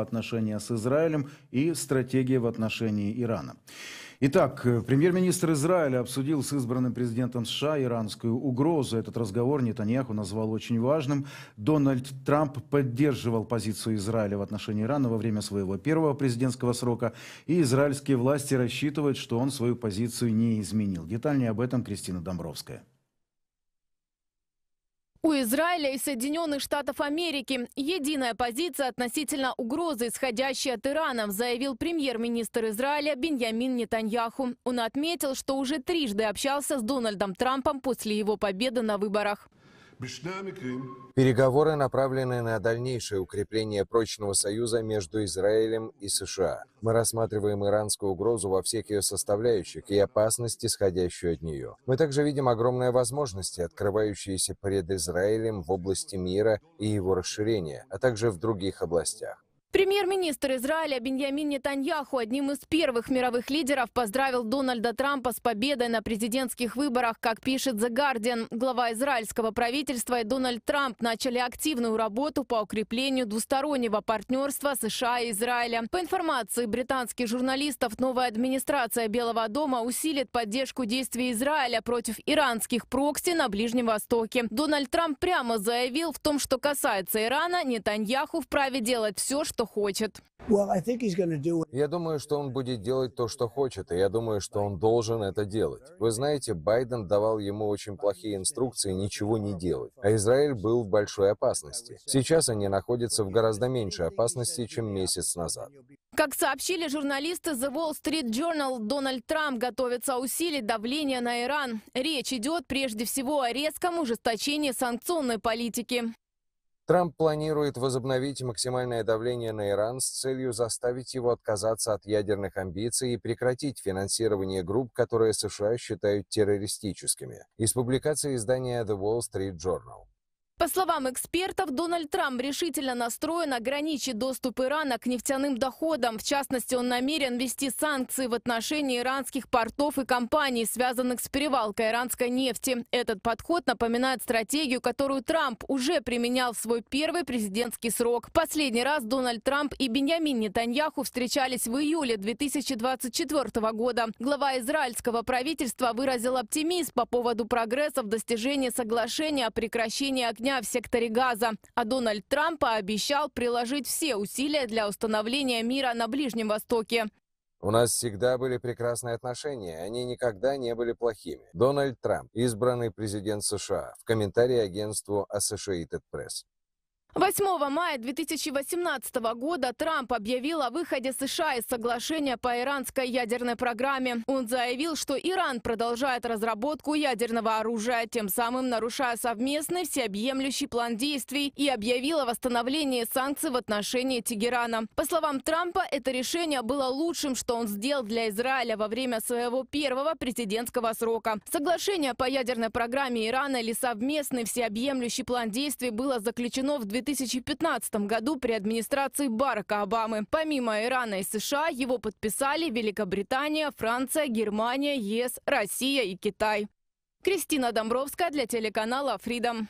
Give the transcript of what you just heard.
отношения с Израилем и стратегия в отношении Ирана. Итак, э, премьер-министр Израиля обсудил с избранным президентом США иранскую угрозу. Этот разговор Нетаньяху назвал очень важным. Дональд Трамп поддерживал позицию Израиля в отношении Ирана во время своего первого президентского срока, и израильские власти рассчитывают, что он свою позицию не изменил. Детальнее об этом Кристина Домбровская. У Израиля и Соединенных Штатов Америки единая позиция относительно угрозы, исходящей от Ирана, заявил премьер-министр Израиля Беньямин Нетаньяху. Он отметил, что уже трижды общался с Дональдом Трампом после его победы на выборах. Переговоры направлены на дальнейшее укрепление прочного союза между Израилем и США. Мы рассматриваем иранскую угрозу во всех ее составляющих и опасность, исходящую от нее. Мы также видим огромные возможности, открывающиеся перед Израилем в области мира и его расширения, а также в других областях. Премьер-министр Израиля Беньямин Нетаньяху одним из первых мировых лидеров поздравил Дональда Трампа с победой на президентских выборах, как пишет The Guardian. Глава израильского правительства и Дональд Трамп начали активную работу по укреплению двустороннего партнерства США и Израиля. По информации британских журналистов, новая администрация Белого дома усилит поддержку действий Израиля против иранских прокси на Ближнем Востоке. Дональд Трамп прямо заявил в том, что касается Ирана, Нетаньяху вправе делать все, что что хочет. Я думаю, что он будет делать то, что хочет, и я думаю, что он должен это делать. Вы знаете, Байден давал ему очень плохие инструкции ничего не делать, а Израиль был в большой опасности. Сейчас они находятся в гораздо меньшей опасности, чем месяц назад. Как сообщили журналисты The Wall Street Journal, Дональд Трамп готовится усилить давление на Иран. Речь идет прежде всего о резком ужесточении санкционной политики. Трамп планирует возобновить максимальное давление на Иран с целью заставить его отказаться от ядерных амбиций и прекратить финансирование групп, которые США считают террористическими. Из публикации издания The Wall Street Journal. По словам экспертов, Дональд Трамп решительно настроен ограничить доступ Ирана к нефтяным доходам. В частности, он намерен ввести санкции в отношении иранских портов и компаний, связанных с перевалкой иранской нефти. Этот подход напоминает стратегию, которую Трамп уже применял в свой первый президентский срок. Последний раз Дональд Трамп и Беньямин Нетаньяху встречались в июле 2024 года. Глава израильского правительства выразил оптимизм по поводу прогресса в достижении соглашения о прекращении огня дня в секторе Газа. А Дональд Трамп пообещал приложить все усилия для установления мира на Ближнем Востоке. У нас всегда были прекрасные отношения, они никогда не были плохими. Дональд Трамп, избранный президент США, в комментарии агентству Associated Press. 8 мая 2018 года Трамп объявил о выходе США из соглашения по иранской ядерной программе. Он заявил, что Иран продолжает разработку ядерного оружия, тем самым нарушая совместный всеобъемлющий план действий и объявил о восстановлении санкций в отношении Тегерана. По словам Трампа, это решение было лучшим, что он сделал для Израиля во время своего первого президентского срока. Соглашение по ядерной программе Ирана или совместный всеобъемлющий план действий было заключено в 2000 2015 году при администрации Барака Обамы. Помимо Ирана и США, его подписали Великобритания, Франция, Германия, ЕС, Россия и Китай. Кристина Домбровская для телеканала Freedom.